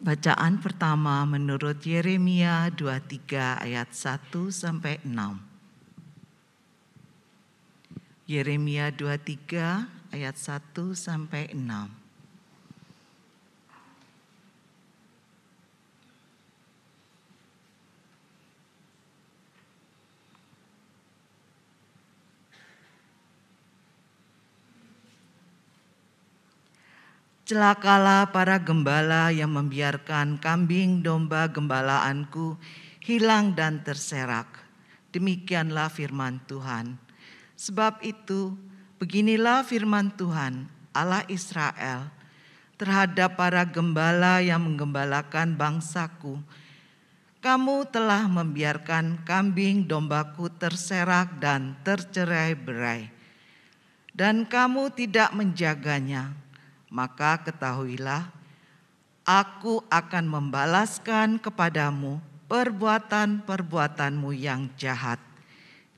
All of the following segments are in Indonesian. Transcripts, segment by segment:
Bacaan pertama menurut Yeremia 23 ayat 1 sampai 6. Yeremia 23 ayat 1 sampai 6. Celakalah para gembala yang membiarkan kambing domba gembalaanku hilang dan terserak. Demikianlah firman Tuhan. Sebab itu, beginilah firman Tuhan, Allah Israel, terhadap para gembala yang menggembalakan bangsaku. Kamu telah membiarkan kambing dombaku terserak dan tercerai berai. Dan kamu tidak menjaganya maka ketahuilah aku akan membalaskan kepadamu perbuatan-perbuatanmu yang jahat.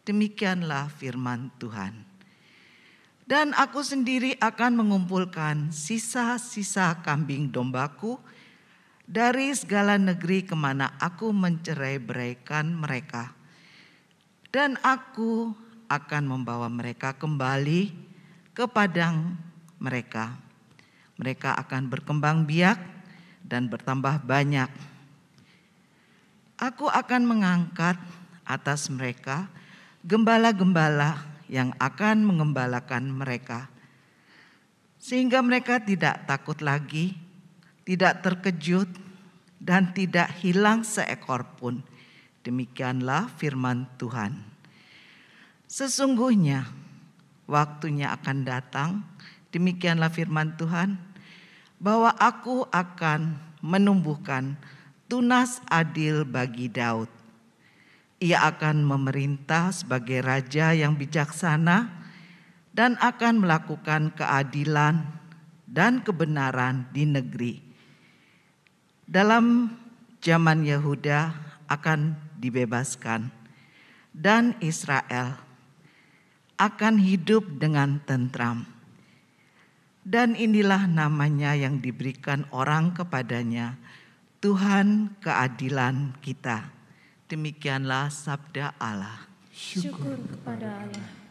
Demikianlah firman Tuhan. Dan aku sendiri akan mengumpulkan sisa-sisa kambing dombaku dari segala negeri kemana aku mencerai-beraikan mereka. Dan aku akan membawa mereka kembali ke padang mereka mereka akan berkembang biak dan bertambah banyak. Aku akan mengangkat atas mereka gembala-gembala yang akan mengembalakan mereka, sehingga mereka tidak takut lagi, tidak terkejut, dan tidak hilang seekor pun. Demikianlah firman Tuhan. Sesungguhnya waktunya akan datang. Demikianlah firman Tuhan bahwa aku akan menumbuhkan tunas adil bagi Daud. Ia akan memerintah sebagai raja yang bijaksana dan akan melakukan keadilan dan kebenaran di negeri. Dalam zaman Yehuda akan dibebaskan dan Israel akan hidup dengan tentram. Dan inilah namanya yang diberikan orang kepadanya, Tuhan keadilan kita. Demikianlah sabda Allah. Syukur kepada Allah.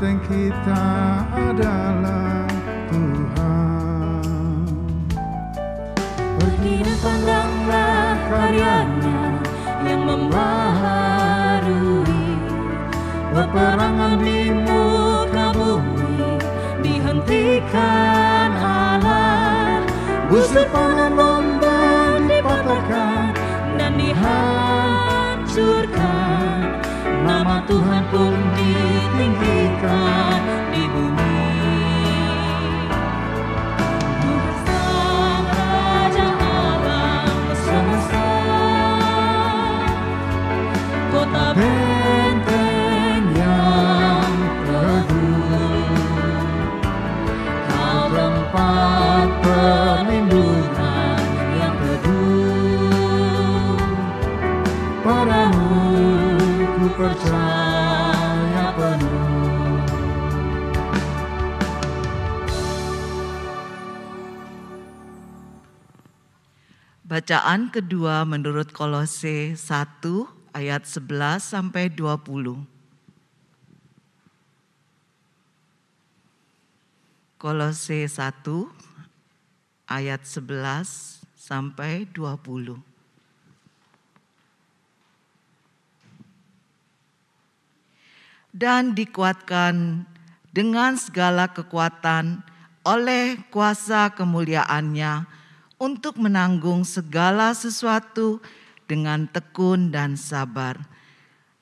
benteng kita adalah Tuhan. Pergi dan pandanglah karyanya yang membaharui peperangan di muka bumi dihentikan Allah busur panah domba dipatahkan dan dihancurkan nama Tuhan pun Bacaan kedua menurut Kolose 1 ayat 11 sampai 20. Kolose 1 ayat 11 sampai 20. Dan dikuatkan dengan segala kekuatan oleh kuasa kemuliaannya untuk menanggung segala sesuatu dengan tekun dan sabar,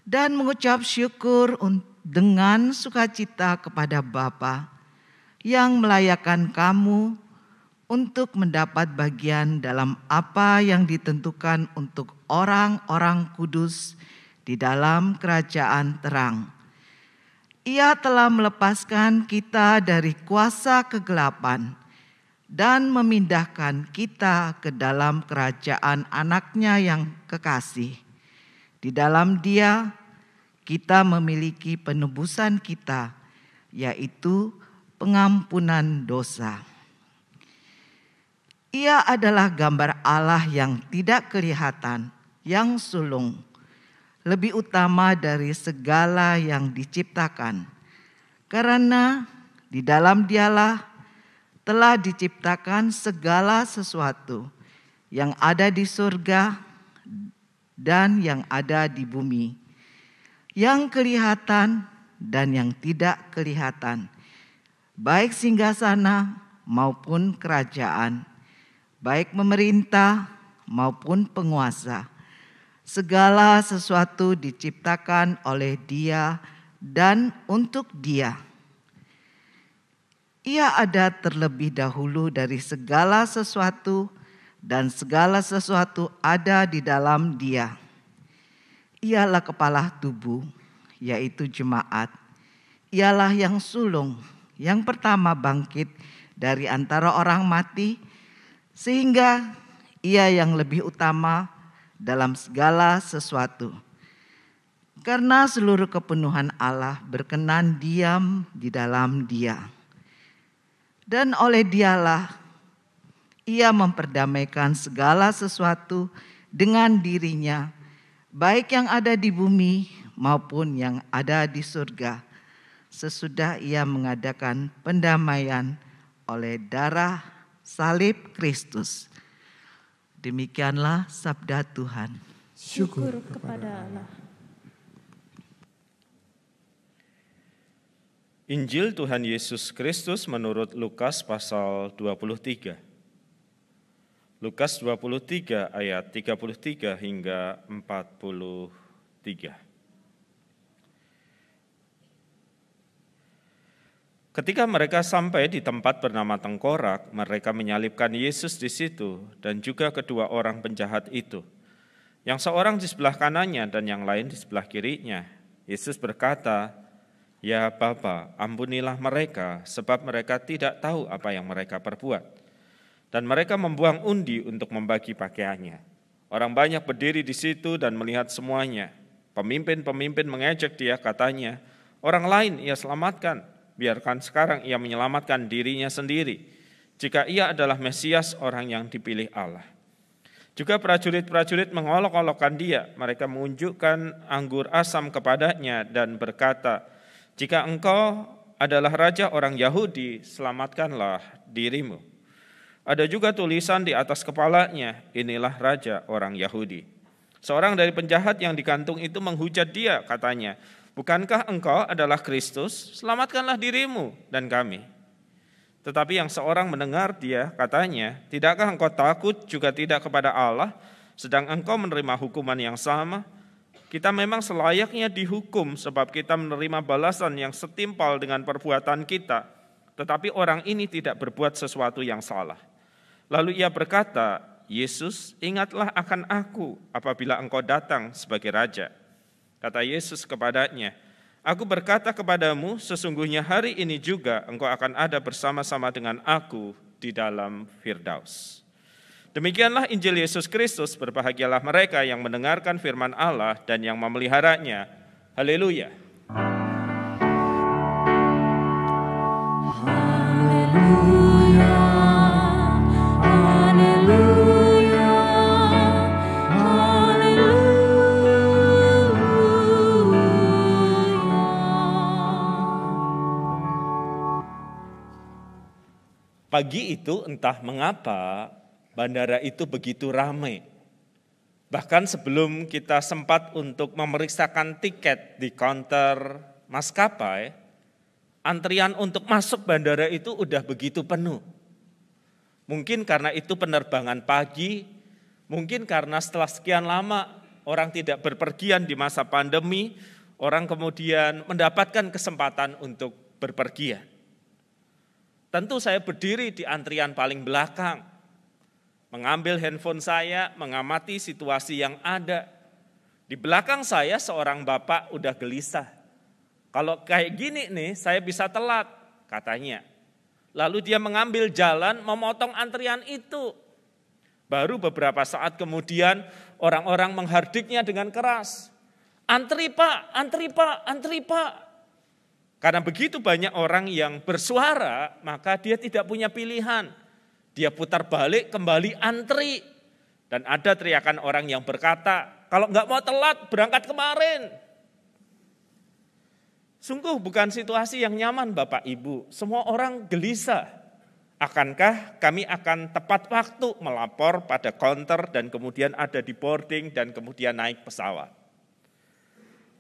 dan mengucap syukur dengan sukacita kepada Bapa yang melayakan kamu untuk mendapat bagian dalam apa yang ditentukan untuk orang-orang kudus di dalam kerajaan terang. Ia telah melepaskan kita dari kuasa kegelapan dan memindahkan kita ke dalam kerajaan anaknya yang kekasih. Di dalam dia kita memiliki penebusan kita yaitu pengampunan dosa. Ia adalah gambar Allah yang tidak kelihatan, yang sulung, lebih utama dari segala yang diciptakan. Karena di dalam dialah telah diciptakan segala sesuatu yang ada di surga dan yang ada di bumi, yang kelihatan dan yang tidak kelihatan, baik singgasana maupun kerajaan, baik pemerintah maupun penguasa. Segala sesuatu diciptakan oleh Dia dan untuk Dia ia ada terlebih dahulu dari segala sesuatu, dan segala sesuatu ada di dalam Dia. Ialah kepala tubuh, yaitu jemaat. Ialah yang sulung, yang pertama bangkit dari antara orang mati, sehingga Ia yang lebih utama dalam segala sesuatu. Karena seluruh kepenuhan Allah berkenan diam di dalam Dia. Dan oleh dialah ia memperdamaikan segala sesuatu dengan dirinya, baik yang ada di bumi maupun yang ada di surga. Sesudah ia mengadakan pendamaian oleh darah salib Kristus. Demikianlah sabda Tuhan. Syukur kepada Allah. Injil Tuhan Yesus Kristus menurut Lukas pasal 23. Lukas 23 ayat 33 hingga 43. Ketika mereka sampai di tempat bernama Tengkorak, mereka menyalibkan Yesus di situ dan juga kedua orang penjahat itu. Yang seorang di sebelah kanannya dan yang lain di sebelah kirinya. Yesus berkata, Ya Bapa, ampunilah mereka sebab mereka tidak tahu apa yang mereka perbuat. Dan mereka membuang undi untuk membagi pakaiannya. Orang banyak berdiri di situ dan melihat semuanya. Pemimpin-pemimpin mengejek dia katanya, orang lain ia selamatkan, biarkan sekarang ia menyelamatkan dirinya sendiri. Jika ia adalah Mesias orang yang dipilih Allah. Juga prajurit-prajurit mengolok-olokkan dia, mereka menunjukkan anggur asam kepadanya dan berkata, jika engkau adalah raja orang Yahudi, selamatkanlah dirimu. Ada juga tulisan di atas kepalanya, inilah raja orang Yahudi. Seorang dari penjahat yang digantung itu menghujat dia, katanya, bukankah engkau adalah Kristus? Selamatkanlah dirimu dan kami. Tetapi yang seorang mendengar dia, katanya, tidakkah engkau takut juga tidak kepada Allah, sedang engkau menerima hukuman yang sama?' Kita memang selayaknya dihukum sebab kita menerima balasan yang setimpal dengan perbuatan kita, tetapi orang ini tidak berbuat sesuatu yang salah. Lalu ia berkata, Yesus, ingatlah akan aku apabila engkau datang sebagai raja. Kata Yesus kepadanya, Aku berkata kepadamu, sesungguhnya hari ini juga engkau akan ada bersama-sama dengan aku di dalam Firdaus. Demikianlah Injil Yesus Kristus, berbahagialah mereka yang mendengarkan firman Allah dan yang memeliharanya. Haleluya. Pagi itu entah mengapa bandara itu begitu ramai. Bahkan sebelum kita sempat untuk memeriksakan tiket di counter maskapai, antrian untuk masuk bandara itu udah begitu penuh. Mungkin karena itu penerbangan pagi, mungkin karena setelah sekian lama orang tidak berpergian di masa pandemi, orang kemudian mendapatkan kesempatan untuk berpergian. Tentu saya berdiri di antrian paling belakang, mengambil handphone saya, mengamati situasi yang ada. Di belakang saya seorang bapak udah gelisah. Kalau kayak gini nih, saya bisa telat, katanya. Lalu dia mengambil jalan memotong antrian itu. Baru beberapa saat kemudian orang-orang menghardiknya dengan keras. Antri pak, antri pak, antri pak. Karena begitu banyak orang yang bersuara, maka dia tidak punya pilihan dia putar balik kembali antri. Dan ada teriakan orang yang berkata, kalau nggak mau telat berangkat kemarin. Sungguh bukan situasi yang nyaman Bapak Ibu. Semua orang gelisah. Akankah kami akan tepat waktu melapor pada konter dan kemudian ada di boarding dan kemudian naik pesawat?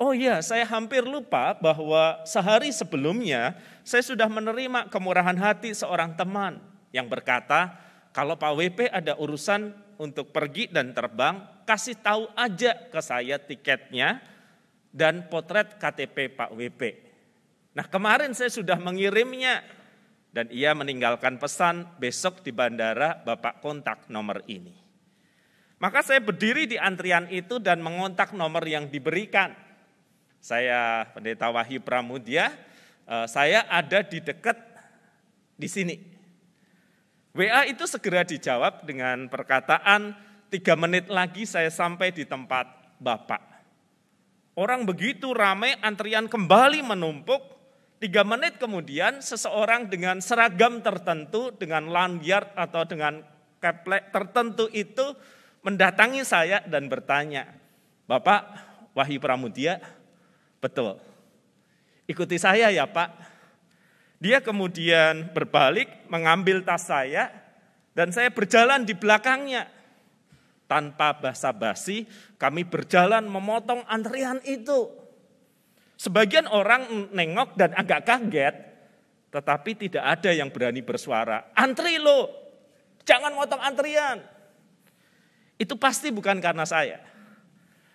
Oh iya, saya hampir lupa bahwa sehari sebelumnya saya sudah menerima kemurahan hati seorang teman yang berkata, kalau Pak WP ada urusan untuk pergi dan terbang, kasih tahu aja ke saya tiketnya dan potret KTP Pak WP. Nah kemarin saya sudah mengirimnya dan ia meninggalkan pesan besok di bandara Bapak kontak nomor ini. Maka saya berdiri di antrian itu dan mengontak nomor yang diberikan. Saya Pendeta Wahyu Pramudia, eh, saya ada di dekat di sini. WA itu segera dijawab dengan perkataan, tiga menit lagi saya sampai di tempat Bapak. Orang begitu ramai, antrian kembali menumpuk, tiga menit kemudian seseorang dengan seragam tertentu, dengan lanyard atau dengan keplek tertentu itu mendatangi saya dan bertanya, Bapak Wahyu Pramudia, betul, ikuti saya ya Pak, dia kemudian berbalik, mengambil tas saya, dan saya berjalan di belakangnya. Tanpa basa-basi, kami berjalan memotong antrian itu. Sebagian orang nengok dan agak kaget, tetapi tidak ada yang berani bersuara. Antri lo, jangan motong antrian. Itu pasti bukan karena saya.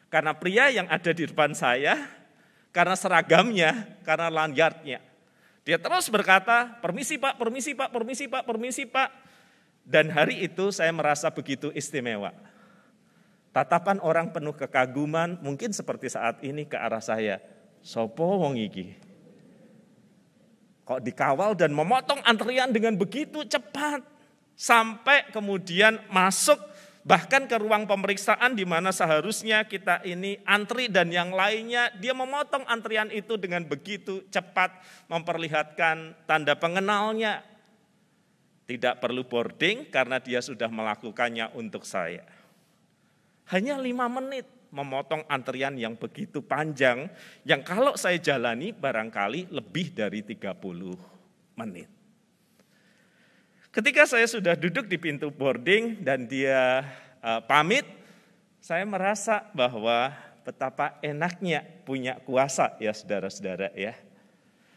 Karena pria yang ada di depan saya, karena seragamnya, karena lanyardnya dia terus berkata, permisi pak, permisi pak, permisi pak, permisi pak. Dan hari itu saya merasa begitu istimewa. Tatapan orang penuh kekaguman, mungkin seperti saat ini ke arah saya. Sopo wong iki? Kok dikawal dan memotong antrian dengan begitu cepat. Sampai kemudian masuk bahkan ke ruang pemeriksaan di mana seharusnya kita ini antri dan yang lainnya, dia memotong antrian itu dengan begitu cepat memperlihatkan tanda pengenalnya. Tidak perlu boarding karena dia sudah melakukannya untuk saya. Hanya lima menit memotong antrian yang begitu panjang, yang kalau saya jalani barangkali lebih dari 30 menit. Ketika saya sudah duduk di pintu boarding dan dia uh, pamit, saya merasa bahwa betapa enaknya punya kuasa ya saudara-saudara ya.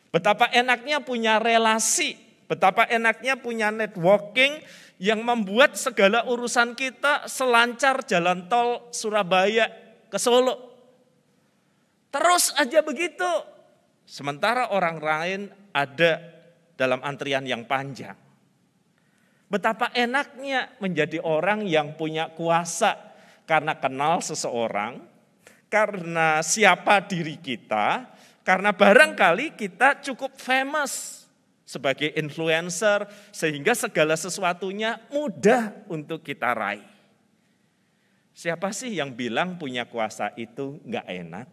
Betapa enaknya punya relasi, betapa enaknya punya networking yang membuat segala urusan kita selancar jalan tol Surabaya ke Solo. Terus aja begitu. Sementara orang lain ada dalam antrian yang panjang. Betapa enaknya menjadi orang yang punya kuasa karena kenal seseorang, karena siapa diri kita, karena barangkali kita cukup famous sebagai influencer sehingga segala sesuatunya mudah untuk kita raih. Siapa sih yang bilang punya kuasa itu nggak enak?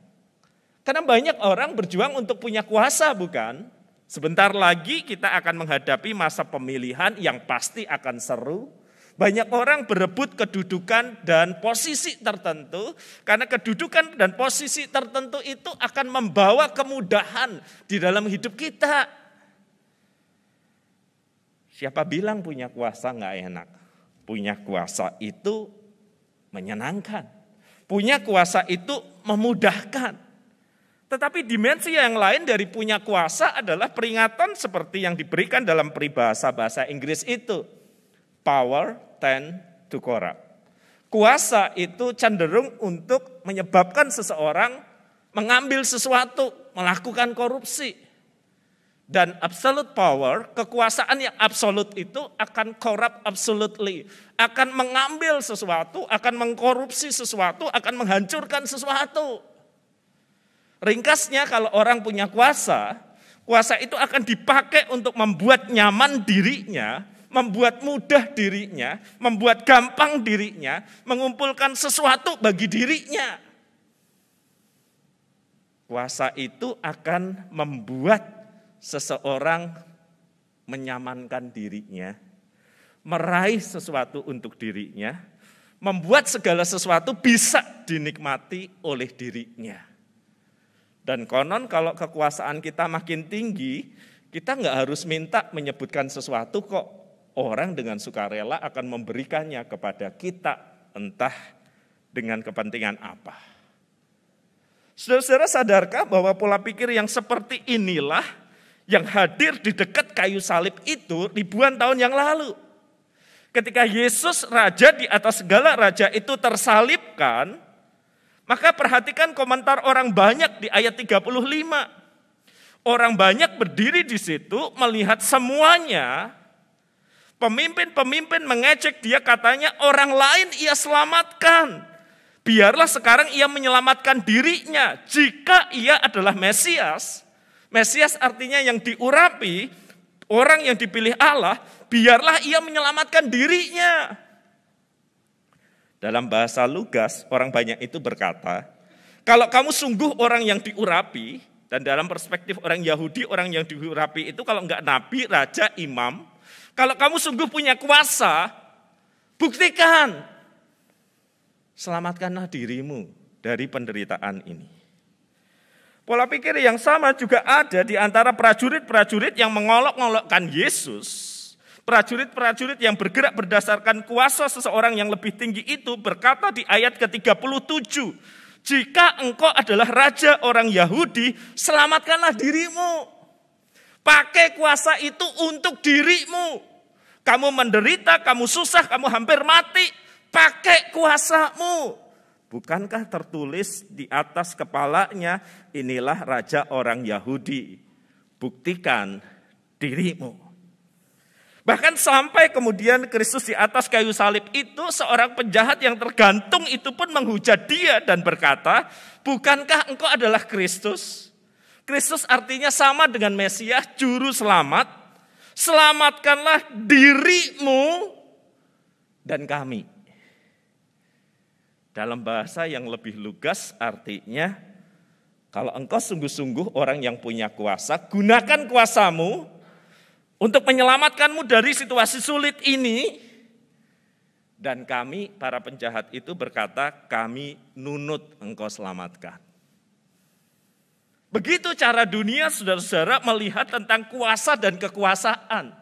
Karena banyak orang berjuang untuk punya kuasa, bukan? Sebentar lagi kita akan menghadapi masa pemilihan yang pasti akan seru. Banyak orang berebut kedudukan dan posisi tertentu karena kedudukan dan posisi tertentu itu akan membawa kemudahan di dalam hidup kita. Siapa bilang punya kuasa nggak enak? Punya kuasa itu menyenangkan. Punya kuasa itu memudahkan. Tetapi dimensi yang lain dari punya kuasa adalah peringatan seperti yang diberikan dalam peribahasa bahasa Inggris itu. Power tend to corrupt. Kuasa itu cenderung untuk menyebabkan seseorang mengambil sesuatu, melakukan korupsi. Dan absolute power, kekuasaan yang absolut itu akan corrupt absolutely. Akan mengambil sesuatu, akan mengkorupsi sesuatu, akan menghancurkan sesuatu. Ringkasnya kalau orang punya kuasa, kuasa itu akan dipakai untuk membuat nyaman dirinya, membuat mudah dirinya, membuat gampang dirinya, mengumpulkan sesuatu bagi dirinya. Kuasa itu akan membuat seseorang menyamankan dirinya, meraih sesuatu untuk dirinya, membuat segala sesuatu bisa dinikmati oleh dirinya. Dan konon kalau kekuasaan kita makin tinggi, kita nggak harus minta menyebutkan sesuatu kok orang dengan sukarela akan memberikannya kepada kita entah dengan kepentingan apa. Saudara-saudara sadarkah bahwa pola pikir yang seperti inilah yang hadir di dekat kayu salib itu ribuan tahun yang lalu. Ketika Yesus raja di atas segala raja itu tersalibkan, maka perhatikan komentar orang banyak di ayat 35. Orang banyak berdiri di situ melihat semuanya. Pemimpin-pemimpin mengecek dia katanya orang lain ia selamatkan. Biarlah sekarang ia menyelamatkan dirinya jika ia adalah Mesias. Mesias artinya yang diurapi, orang yang dipilih Allah, biarlah ia menyelamatkan dirinya. Dalam bahasa lugas, orang banyak itu berkata, kalau kamu sungguh orang yang diurapi, dan dalam perspektif orang Yahudi, orang yang diurapi itu kalau enggak nabi, raja, imam, kalau kamu sungguh punya kuasa, buktikan. Selamatkanlah dirimu dari penderitaan ini. Pola pikir yang sama juga ada di antara prajurit-prajurit yang mengolok-ngolokkan Yesus Prajurit-prajurit yang bergerak berdasarkan kuasa seseorang yang lebih tinggi itu berkata di ayat ke-37, "Jika engkau adalah raja orang Yahudi, selamatkanlah dirimu. Pakai kuasa itu untuk dirimu. Kamu menderita, kamu susah, kamu hampir mati. Pakai kuasamu." Bukankah tertulis di atas kepalanya, "Inilah raja orang Yahudi. Buktikan dirimu." Bahkan sampai kemudian Kristus di atas kayu salib itu seorang penjahat yang tergantung itu pun menghujat dia dan berkata, bukankah engkau adalah Kristus? Kristus artinya sama dengan Mesias, juru selamat. Selamatkanlah dirimu dan kami. Dalam bahasa yang lebih lugas artinya, kalau engkau sungguh-sungguh orang yang punya kuasa, gunakan kuasamu untuk menyelamatkanmu dari situasi sulit ini. Dan kami, para penjahat itu berkata, kami nunut engkau selamatkan. Begitu cara dunia saudara-saudara melihat tentang kuasa dan kekuasaan.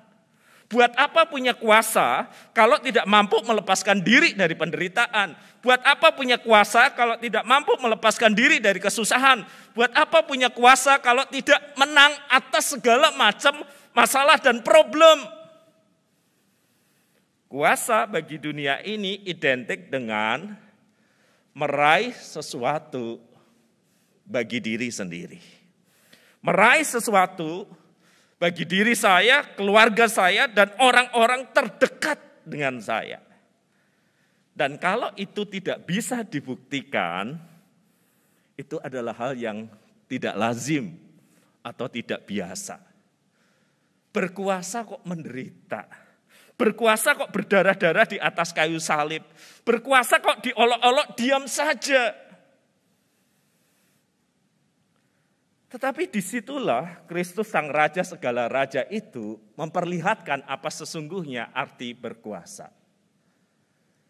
Buat apa punya kuasa kalau tidak mampu melepaskan diri dari penderitaan? Buat apa punya kuasa kalau tidak mampu melepaskan diri dari kesusahan? Buat apa punya kuasa kalau tidak menang atas segala macam masalah dan problem. Kuasa bagi dunia ini identik dengan meraih sesuatu bagi diri sendiri. Meraih sesuatu bagi diri saya, keluarga saya, dan orang-orang terdekat dengan saya. Dan kalau itu tidak bisa dibuktikan, itu adalah hal yang tidak lazim atau tidak biasa. Berkuasa kok menderita. Berkuasa kok berdarah-darah di atas kayu salib. Berkuasa kok diolok-olok diam saja. Tetapi disitulah Kristus Sang Raja segala Raja itu memperlihatkan apa sesungguhnya arti berkuasa.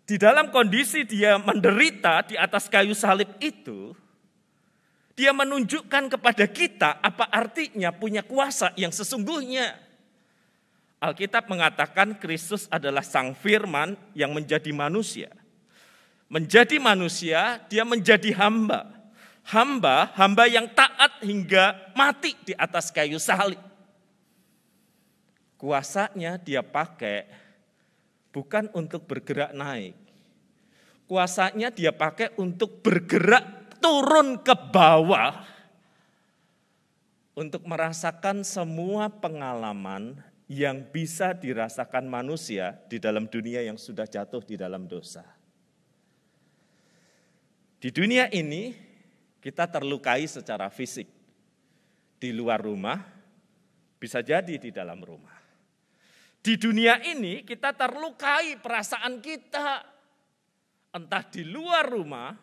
Di dalam kondisi dia menderita di atas kayu salib itu, dia menunjukkan kepada kita apa artinya punya kuasa yang sesungguhnya. Alkitab mengatakan Kristus adalah sang firman yang menjadi manusia. Menjadi manusia, dia menjadi hamba. Hamba, hamba yang taat hingga mati di atas kayu salib. Kuasanya dia pakai bukan untuk bergerak naik. Kuasanya dia pakai untuk bergerak turun ke bawah untuk merasakan semua pengalaman yang bisa dirasakan manusia di dalam dunia yang sudah jatuh di dalam dosa. Di dunia ini kita terlukai secara fisik. Di luar rumah bisa jadi di dalam rumah. Di dunia ini kita terlukai perasaan kita entah di luar rumah,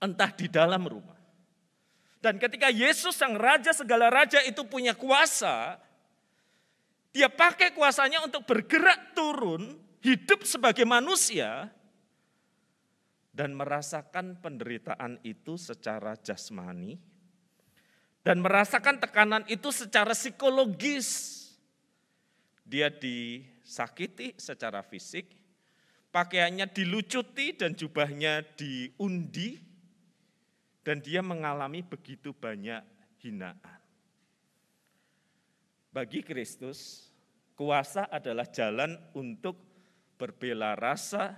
entah di dalam rumah. Dan ketika Yesus sang raja segala raja itu punya kuasa, dia pakai kuasanya untuk bergerak turun, hidup sebagai manusia, dan merasakan penderitaan itu secara jasmani, dan merasakan tekanan itu secara psikologis. Dia disakiti secara fisik, pakaiannya dilucuti dan jubahnya diundi, dan dia mengalami begitu banyak hinaan. Bagi Kristus, kuasa adalah jalan untuk berbela rasa,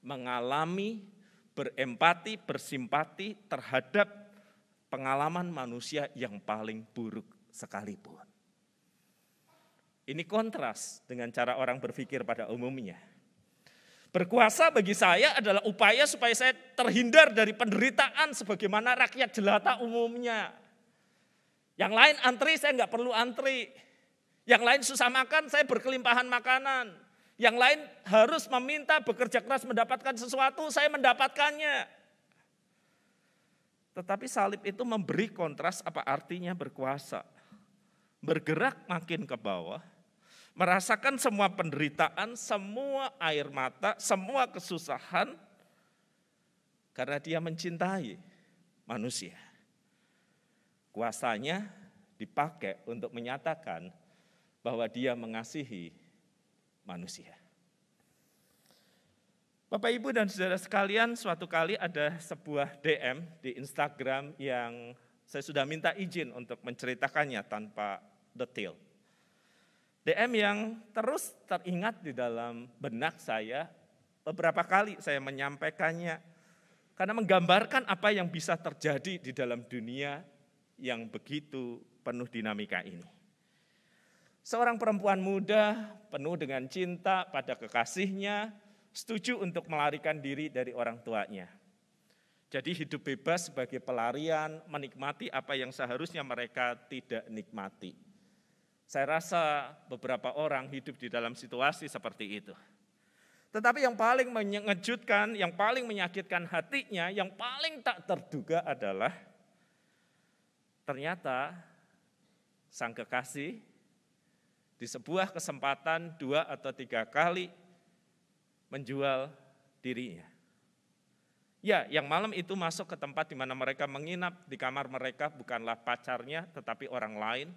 mengalami, berempati, bersimpati terhadap pengalaman manusia yang paling buruk sekalipun. Ini kontras dengan cara orang berpikir pada umumnya. Berkuasa bagi saya adalah upaya supaya saya terhindar dari penderitaan sebagaimana rakyat jelata umumnya. Yang lain antri, saya nggak perlu antri. Yang lain susah makan, saya berkelimpahan makanan. Yang lain harus meminta bekerja keras mendapatkan sesuatu, saya mendapatkannya. Tetapi salib itu memberi kontras apa artinya berkuasa. Bergerak makin ke bawah, merasakan semua penderitaan, semua air mata, semua kesusahan, karena dia mencintai manusia. Kuasanya dipakai untuk menyatakan bahwa dia mengasihi manusia. Bapak, Ibu, dan saudara sekalian, suatu kali ada sebuah DM di Instagram yang saya sudah minta izin untuk menceritakannya tanpa detail. DM yang terus teringat di dalam benak saya, beberapa kali saya menyampaikannya, karena menggambarkan apa yang bisa terjadi di dalam dunia yang begitu penuh dinamika ini. Seorang perempuan muda penuh dengan cinta pada kekasihnya, setuju untuk melarikan diri dari orang tuanya. Jadi hidup bebas sebagai pelarian, menikmati apa yang seharusnya mereka tidak nikmati. Saya rasa beberapa orang hidup di dalam situasi seperti itu. Tetapi yang paling mengejutkan, yang paling menyakitkan hatinya, yang paling tak terduga adalah Ternyata sang kekasih di sebuah kesempatan dua atau tiga kali menjual dirinya. Ya, yang malam itu masuk ke tempat di mana mereka menginap di kamar mereka bukanlah pacarnya tetapi orang lain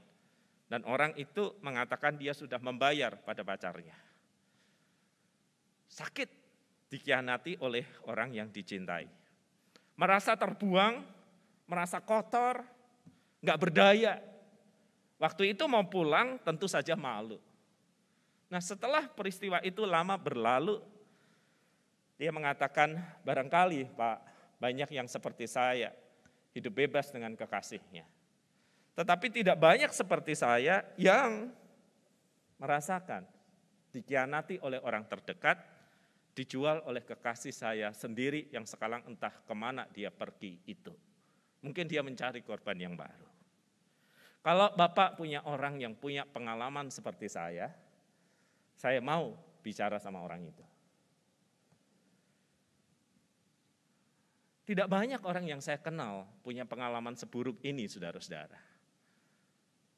dan orang itu mengatakan dia sudah membayar pada pacarnya. Sakit dikhianati oleh orang yang dicintai. Merasa terbuang, merasa kotor, nggak berdaya. Waktu itu mau pulang tentu saja malu. Nah setelah peristiwa itu lama berlalu, dia mengatakan barangkali Pak banyak yang seperti saya hidup bebas dengan kekasihnya. Tetapi tidak banyak seperti saya yang merasakan dikhianati oleh orang terdekat, dijual oleh kekasih saya sendiri yang sekarang entah kemana dia pergi itu. Mungkin dia mencari korban yang baru. Kalau Bapak punya orang yang punya pengalaman seperti saya, saya mau bicara sama orang itu. Tidak banyak orang yang saya kenal punya pengalaman seburuk ini, saudara-saudara.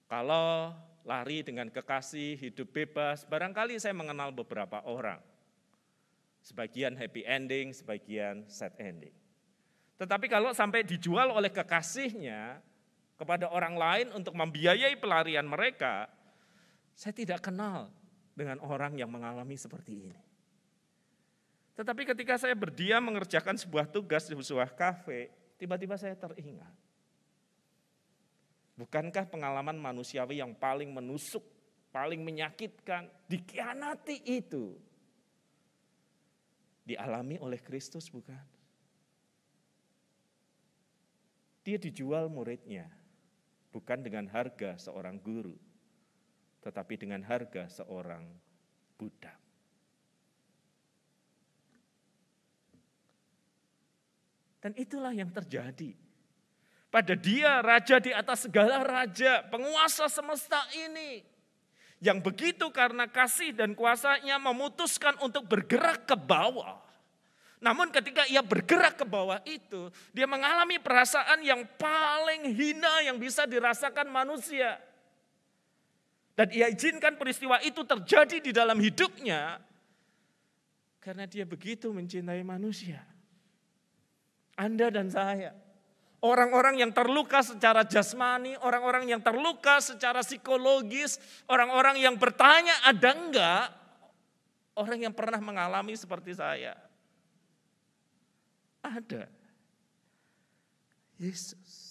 Kalau lari dengan kekasih, hidup bebas, barangkali saya mengenal beberapa orang. Sebagian happy ending, sebagian sad ending. Tetapi kalau sampai dijual oleh kekasihnya, kepada orang lain untuk membiayai pelarian mereka, saya tidak kenal dengan orang yang mengalami seperti ini. Tetapi ketika saya berdiam mengerjakan sebuah tugas di sebuah kafe, tiba-tiba saya teringat. Bukankah pengalaman manusiawi yang paling menusuk, paling menyakitkan, dikhianati itu dialami oleh Kristus bukan? Dia dijual muridnya bukan dengan harga seorang guru, tetapi dengan harga seorang budak. Dan itulah yang terjadi. Pada dia raja di atas segala raja, penguasa semesta ini. Yang begitu karena kasih dan kuasanya memutuskan untuk bergerak ke bawah namun ketika ia bergerak ke bawah itu, dia mengalami perasaan yang paling hina yang bisa dirasakan manusia. Dan ia izinkan peristiwa itu terjadi di dalam hidupnya karena dia begitu mencintai manusia. Anda dan saya, orang-orang yang terluka secara jasmani, orang-orang yang terluka secara psikologis, orang-orang yang bertanya ada enggak orang yang pernah mengalami seperti saya. Ada. Yesus.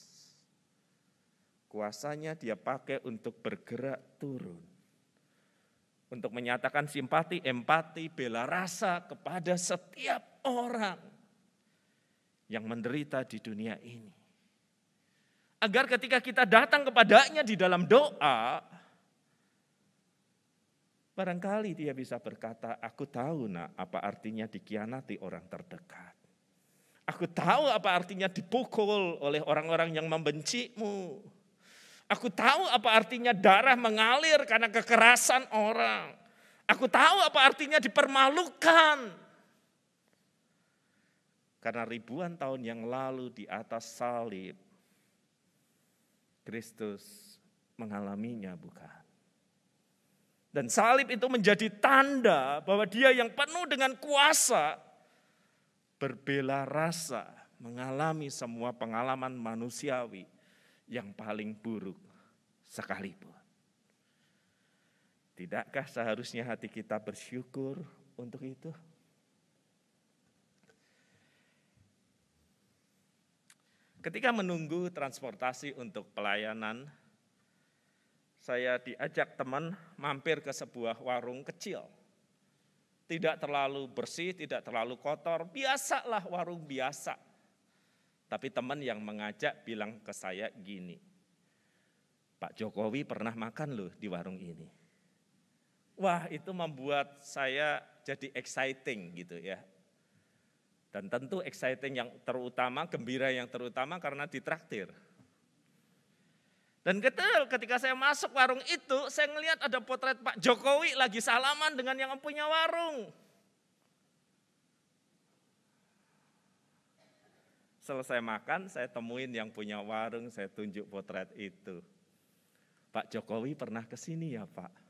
Kuasanya dia pakai untuk bergerak turun. Untuk menyatakan simpati, empati, bela rasa kepada setiap orang yang menderita di dunia ini. Agar ketika kita datang kepadanya di dalam doa, barangkali dia bisa berkata, aku tahu nak apa artinya dikianati orang terdekat. Aku tahu apa artinya dipukul oleh orang-orang yang membencimu. Aku tahu apa artinya darah mengalir karena kekerasan orang. Aku tahu apa artinya dipermalukan. Karena ribuan tahun yang lalu di atas salib, Kristus mengalaminya bukan. Dan salib itu menjadi tanda bahwa dia yang penuh dengan kuasa berbela rasa, mengalami semua pengalaman manusiawi yang paling buruk sekalipun. Tidakkah seharusnya hati kita bersyukur untuk itu? Ketika menunggu transportasi untuk pelayanan, saya diajak teman mampir ke sebuah warung kecil tidak terlalu bersih, tidak terlalu kotor, biasalah warung biasa. Tapi teman yang mengajak bilang ke saya gini, Pak Jokowi pernah makan loh di warung ini. Wah itu membuat saya jadi exciting gitu ya. Dan tentu exciting yang terutama, gembira yang terutama karena ditraktir. Dan betul ketika saya masuk warung itu, saya ngelihat ada potret Pak Jokowi lagi salaman dengan yang punya warung. Selesai makan, saya temuin yang punya warung, saya tunjuk potret itu. Pak Jokowi pernah ke sini ya Pak?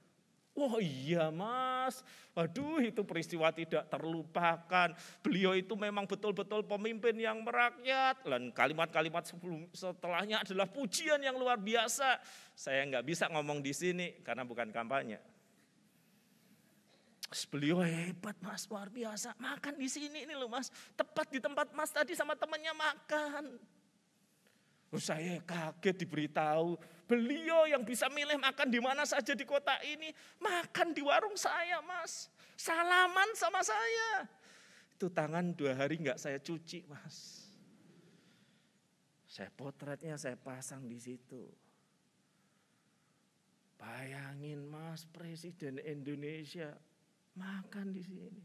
Wah iya mas, waduh itu peristiwa tidak terlupakan. Beliau itu memang betul-betul pemimpin yang merakyat. Dan kalimat-kalimat sebelum setelahnya adalah pujian yang luar biasa. Saya nggak bisa ngomong di sini karena bukan kampanye. Beliau hebat mas, luar biasa. Makan di sini ini loh mas, tepat di tempat mas tadi sama temannya makan. Oh, saya kaget diberitahu Beliau yang bisa milih makan di mana saja di kota ini. Makan di warung saya mas. Salaman sama saya. Itu tangan dua hari nggak saya cuci mas. Saya potretnya saya pasang di situ. Bayangin mas presiden Indonesia makan di sini.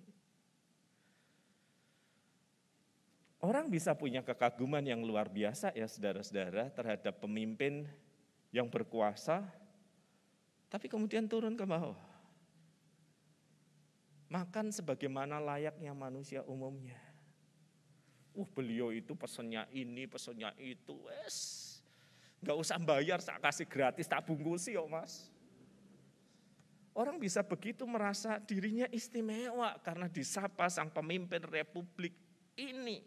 Orang bisa punya kekaguman yang luar biasa ya saudara-saudara terhadap pemimpin yang berkuasa, tapi kemudian turun ke bawah. Makan sebagaimana layaknya manusia umumnya. Uh, beliau itu pesennya ini, pesennya itu, wes. nggak usah bayar, saya kasih gratis, tak bungkusi sih, oh, mas. Orang bisa begitu merasa dirinya istimewa karena disapa sang pemimpin republik ini.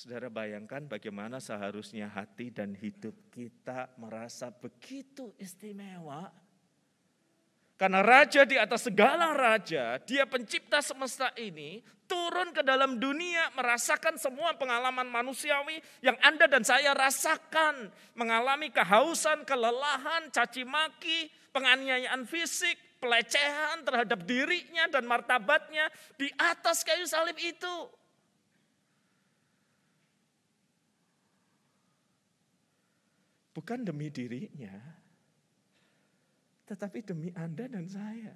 Saudara bayangkan bagaimana seharusnya hati dan hidup kita merasa begitu istimewa. Karena raja di atas segala raja, dia pencipta semesta ini, turun ke dalam dunia merasakan semua pengalaman manusiawi yang Anda dan saya rasakan. Mengalami kehausan, kelelahan, caci maki, penganiayaan fisik, pelecehan terhadap dirinya dan martabatnya di atas kayu salib itu. Bukan demi dirinya, tetapi demi Anda dan saya.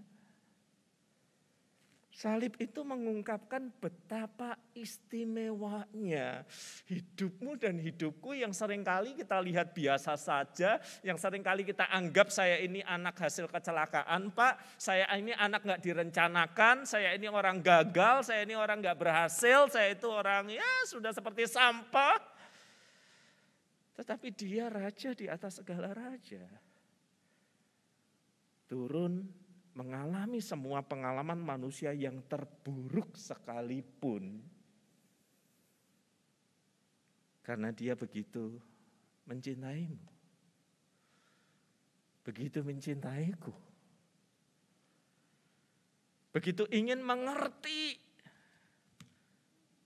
Salib itu mengungkapkan betapa istimewanya hidupmu dan hidupku yang seringkali kita lihat biasa saja, yang seringkali kita anggap saya ini anak hasil kecelakaan Pak, saya ini anak nggak direncanakan, saya ini orang gagal, saya ini orang nggak berhasil, saya itu orang ya sudah seperti sampah. Tetapi dia raja di atas segala raja. Turun mengalami semua pengalaman manusia yang terburuk sekalipun. Karena dia begitu mencintaimu. Begitu mencintaiku. Begitu ingin mengerti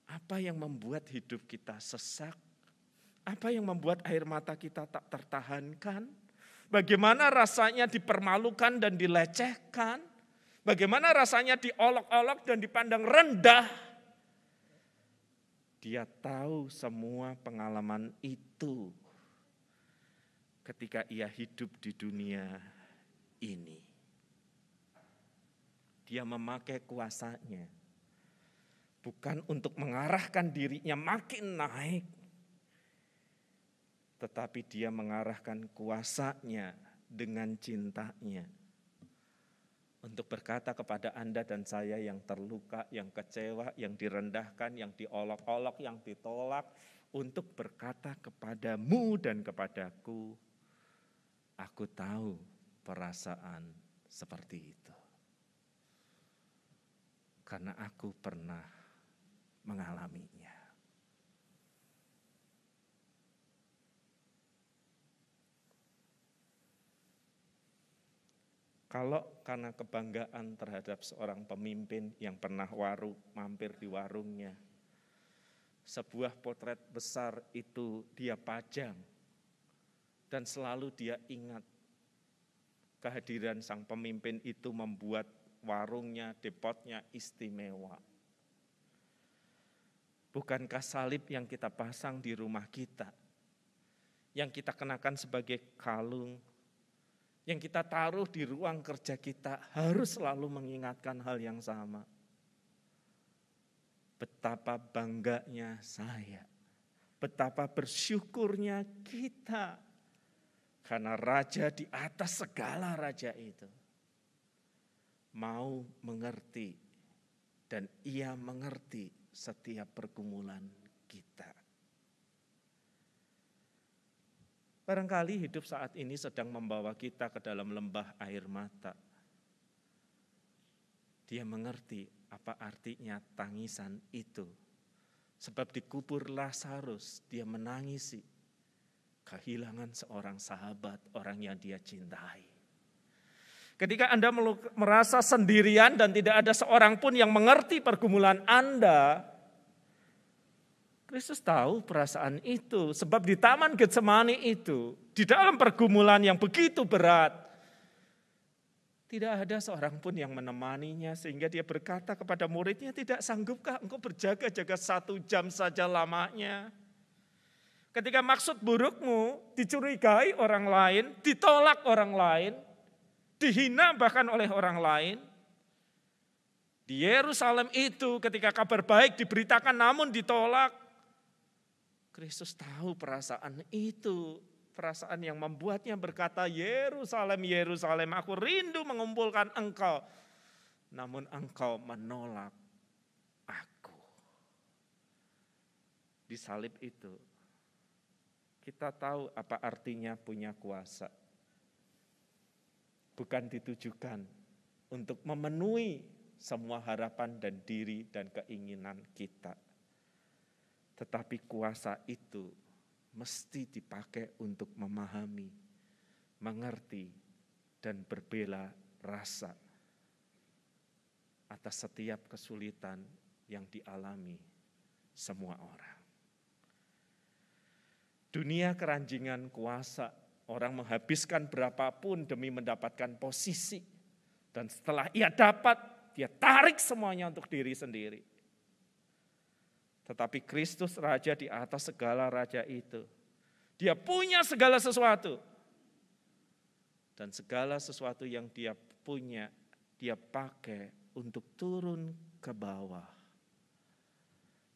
apa yang membuat hidup kita sesak, apa yang membuat air mata kita tak tertahankan? Bagaimana rasanya dipermalukan dan dilecehkan? Bagaimana rasanya diolok-olok dan dipandang rendah? Dia tahu semua pengalaman itu ketika ia hidup di dunia ini. Dia memakai kuasanya bukan untuk mengarahkan dirinya makin naik, tetapi dia mengarahkan kuasanya dengan cintanya untuk berkata kepada Anda dan saya yang terluka, yang kecewa, yang direndahkan, yang diolok-olok, yang ditolak, untuk berkata kepadamu dan kepadaku, aku tahu perasaan seperti itu. Karena aku pernah mengalaminya. Kalau karena kebanggaan terhadap seorang pemimpin yang pernah warung, mampir di warungnya, sebuah potret besar itu dia pajang dan selalu dia ingat kehadiran sang pemimpin itu membuat warungnya, depotnya istimewa. Bukankah salib yang kita pasang di rumah kita, yang kita kenakan sebagai kalung, yang kita taruh di ruang kerja kita harus selalu mengingatkan hal yang sama. Betapa bangganya saya, betapa bersyukurnya kita karena raja di atas segala raja itu mau mengerti dan ia mengerti setiap pergumulan kita. Barangkali hidup saat ini sedang membawa kita ke dalam lembah air mata. Dia mengerti apa artinya tangisan itu. Sebab dikubur Lazarus, dia menangisi kehilangan seorang sahabat, orang yang dia cintai. Ketika Anda merasa sendirian dan tidak ada seorang pun yang mengerti pergumulan Anda, Kristus tahu perasaan itu, sebab di Taman Getsemani itu, di dalam pergumulan yang begitu berat, tidak ada seorang pun yang menemaninya, sehingga dia berkata kepada muridnya, tidak sanggupkah engkau berjaga-jaga satu jam saja lamanya? Ketika maksud burukmu dicurigai orang lain, ditolak orang lain, dihina bahkan oleh orang lain, di Yerusalem itu ketika kabar baik diberitakan namun ditolak, Kristus tahu perasaan itu, perasaan yang membuatnya berkata, "Yerusalem, Yerusalem, aku rindu mengumpulkan engkau." Namun engkau menolak aku. Di salib itu kita tahu apa artinya punya kuasa. Bukan ditujukan untuk memenuhi semua harapan dan diri dan keinginan kita tetapi kuasa itu mesti dipakai untuk memahami, mengerti, dan berbela rasa atas setiap kesulitan yang dialami semua orang. Dunia keranjingan kuasa, orang menghabiskan berapapun demi mendapatkan posisi. Dan setelah ia dapat, dia tarik semuanya untuk diri sendiri. Tetapi Kristus Raja di atas segala raja itu. Dia punya segala sesuatu. Dan segala sesuatu yang dia punya, dia pakai untuk turun ke bawah.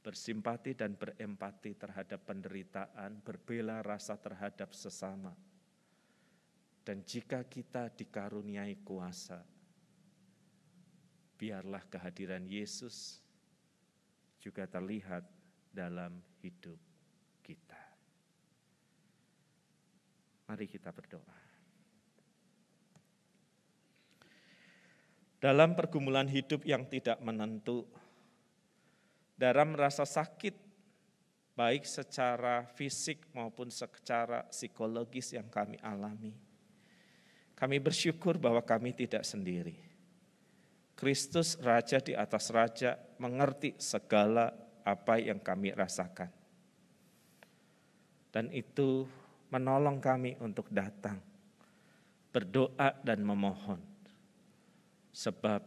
Bersimpati dan berempati terhadap penderitaan, berbela rasa terhadap sesama. Dan jika kita dikaruniai kuasa, biarlah kehadiran Yesus juga terlihat dalam hidup kita. Mari kita berdoa. Dalam pergumulan hidup yang tidak menentu, dalam rasa sakit, baik secara fisik maupun secara psikologis yang kami alami, kami bersyukur bahwa kami tidak sendiri. Kristus, Raja di atas Raja, mengerti segala apa yang kami rasakan. Dan itu menolong kami untuk datang, berdoa dan memohon. Sebab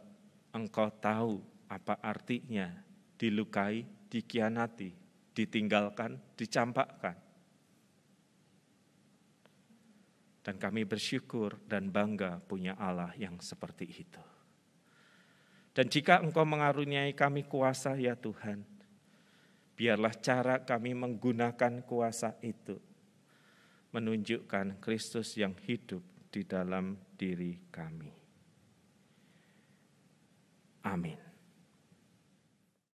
engkau tahu apa artinya dilukai, dikianati, ditinggalkan, dicampakkan. Dan kami bersyukur dan bangga punya Allah yang seperti itu. Dan jika Engkau mengaruniai kami kuasa ya Tuhan, biarlah cara kami menggunakan kuasa itu menunjukkan Kristus yang hidup di dalam diri kami. Amin.